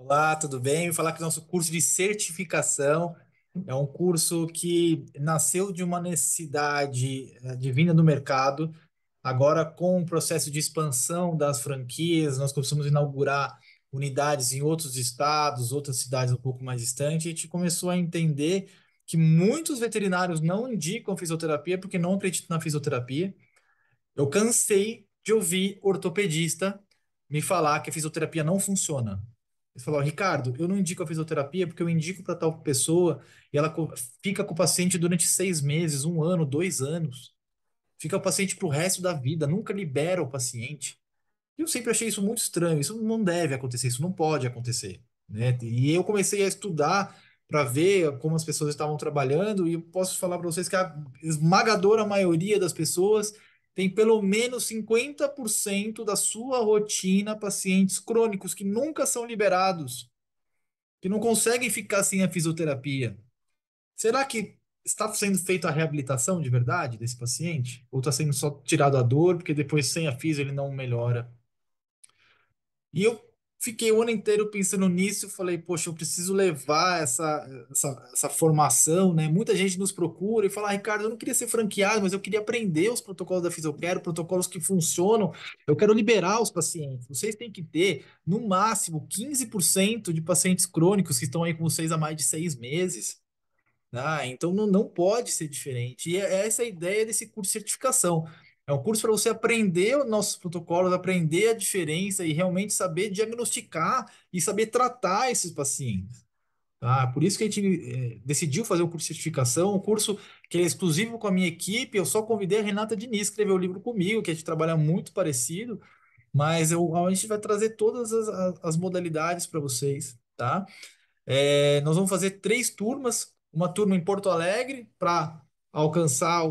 Olá, tudo bem? Vou falar que o nosso curso de certificação é um curso que nasceu de uma necessidade eh, divina do mercado. Agora, com o processo de expansão das franquias, nós começamos a inaugurar unidades em outros estados, outras cidades um pouco mais distantes. A gente começou a entender que muitos veterinários não indicam fisioterapia porque não acreditam na fisioterapia. Eu cansei de ouvir ortopedista me falar que a fisioterapia não funciona. Ele falou: Ricardo, eu não indico a fisioterapia porque eu indico para tal pessoa e ela fica com o paciente durante seis meses, um ano, dois anos. Fica o paciente para o resto da vida, nunca libera o paciente. Eu sempre achei isso muito estranho. Isso não deve acontecer, isso não pode acontecer. Né? E eu comecei a estudar para ver como as pessoas estavam trabalhando e posso falar para vocês que a esmagadora maioria das pessoas tem pelo menos 50% da sua rotina pacientes crônicos que nunca são liberados, que não conseguem ficar sem a fisioterapia. Será que está sendo feita a reabilitação de verdade desse paciente? Ou está sendo só tirado a dor, porque depois sem a fisio ele não melhora? E eu fiquei o ano inteiro pensando nisso, falei, poxa, eu preciso levar essa, essa, essa formação, né? Muita gente nos procura e fala, ah, Ricardo, eu não queria ser franqueado, mas eu queria aprender os protocolos da Fisiocare, protocolos que funcionam, eu quero liberar os pacientes. Vocês têm que ter, no máximo, 15% de pacientes crônicos que estão aí com vocês há mais de seis meses. Ah, então não, não pode ser diferente. E é, é essa é a ideia desse curso de certificação. É um curso para você aprender os nossos protocolos, aprender a diferença e realmente saber diagnosticar e saber tratar esses pacientes. Tá? Por isso que a gente é, decidiu fazer o curso de certificação, um curso que é exclusivo com a minha equipe. Eu só convidei a Renata Diniz, a escrever o livro comigo, que a gente trabalha muito parecido, mas eu, a gente vai trazer todas as, as modalidades para vocês. Tá? É, nós vamos fazer três turmas: uma turma em Porto Alegre para alcançar,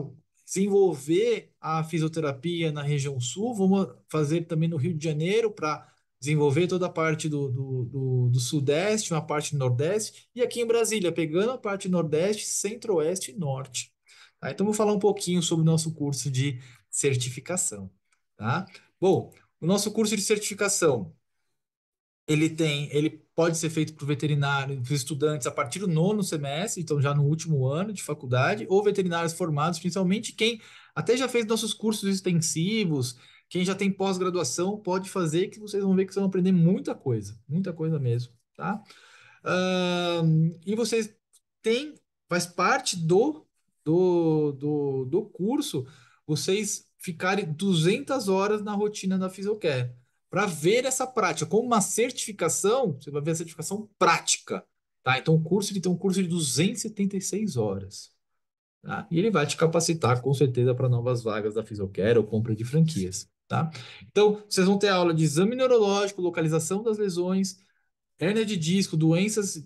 desenvolver a fisioterapia na região sul, vamos fazer também no Rio de Janeiro para desenvolver toda a parte do, do, do, do, sudeste, uma parte do nordeste, e aqui em Brasília, pegando a parte nordeste, centro-oeste e norte. Tá? Então, vou falar um pouquinho sobre o nosso curso de certificação. Tá? Bom, o nosso curso de certificação, ele tem, ele pode ser feito para o veterinário, para estudantes a partir do nono semestre, então já no último ano de faculdade, ou veterinários formados, principalmente quem até já fez nossos cursos extensivos, quem já tem pós-graduação pode fazer, que vocês vão ver que vocês vão aprender muita coisa, muita coisa mesmo, tá? Uh, e vocês têm, faz parte do, do, do, do curso, vocês ficarem 200 horas na rotina da Physiocare para ver essa prática. Como uma certificação, você vai ver a certificação prática. Tá? Então, o curso ele tem um curso de 276 horas. Tá? E ele vai te capacitar, com certeza, para novas vagas da Fisiocare ou compra de franquias. Tá? Então, vocês vão ter aula de exame neurológico, localização das lesões, hernia de disco, doenças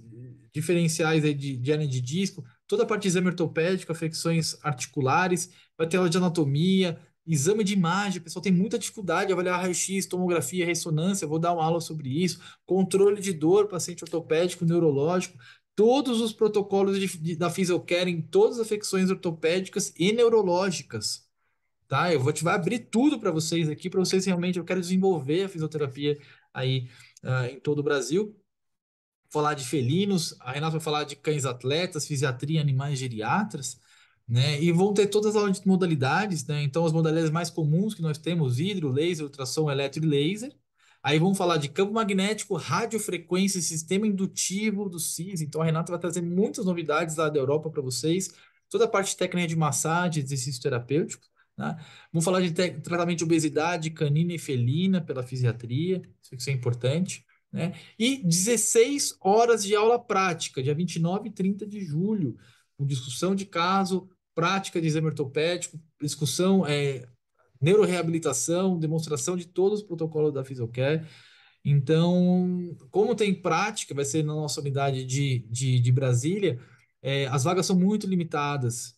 diferenciais de, de hernia de disco, toda a parte de exame ortopédico, afecções articulares, vai ter aula de anatomia, exame de imagem, o pessoal tem muita dificuldade de avaliar raio-x, tomografia, ressonância, vou dar uma aula sobre isso, controle de dor, paciente ortopédico, neurológico, todos os protocolos de, de, da Physiocare em todas as afecções ortopédicas e neurológicas. Tá? Eu vou te vai abrir tudo para vocês aqui, para vocês realmente, eu quero desenvolver a fisioterapia aí uh, em todo o Brasil. falar de felinos, a Renata vai falar de cães atletas, fisiatria, animais geriatras. Né? E vão ter todas as modalidades, né? Então, as modalidades mais comuns que nós temos, vidro, laser, ultrassom, eletro e laser. Aí vamos falar de campo magnético, radiofrequência, sistema indutivo do CIS. Então, a Renata vai trazer muitas novidades lá da Europa para vocês. Toda a parte técnica de massagem, exercício terapêutico. Né? Vamos falar de tratamento de obesidade canina e felina pela fisiatria, isso é importante. Né? E 16 horas de aula prática, dia 29 e 30 de julho, com discussão de caso, prática de exame ortopédico, discussão, é, neuroreabilitação, demonstração de todos os protocolos da Physiocare. Então, como tem prática, vai ser na nossa unidade de, de, de Brasília, é, as vagas são muito limitadas,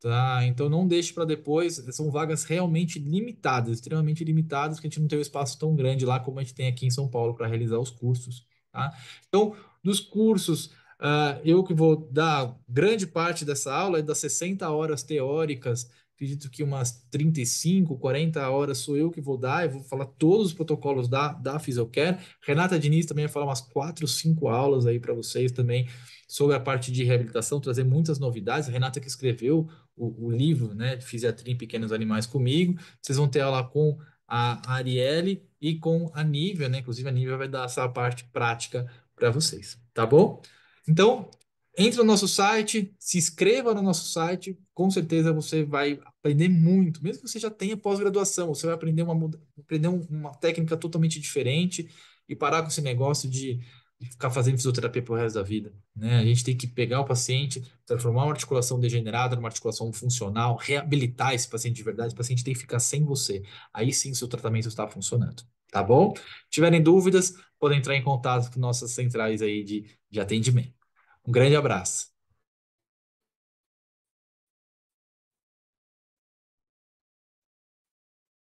tá? Então, não deixe para depois, são vagas realmente limitadas, extremamente limitadas, que a gente não tem um espaço tão grande lá como a gente tem aqui em São Paulo para realizar os cursos, tá? Então, dos cursos, Uh, eu que vou dar grande parte dessa aula, é das 60 horas teóricas, acredito que umas 35, 40 horas sou eu que vou dar, eu vou falar todos os protocolos da, da Physiocare. Renata Diniz também vai falar umas 4, 5 aulas aí para vocês também sobre a parte de reabilitação, trazer muitas novidades. A Renata que escreveu o, o livro né, de Fisiatria em Pequenos Animais comigo. Vocês vão ter aula com a Arielle e com a Nívia, né? Inclusive a Nívia vai dar essa parte prática para vocês, tá bom? Então, entre no nosso site, se inscreva no nosso site, com certeza você vai aprender muito, mesmo que você já tenha pós-graduação, você vai aprender uma, aprender uma técnica totalmente diferente e parar com esse negócio de ficar fazendo fisioterapia pro resto da vida, né? A gente tem que pegar o paciente, transformar uma articulação degenerada numa articulação funcional, reabilitar esse paciente de verdade, o paciente tem que ficar sem você. Aí sim seu tratamento está funcionando tá bom? Se tiverem dúvidas, podem entrar em contato com nossas centrais aí de, de atendimento. Um grande abraço.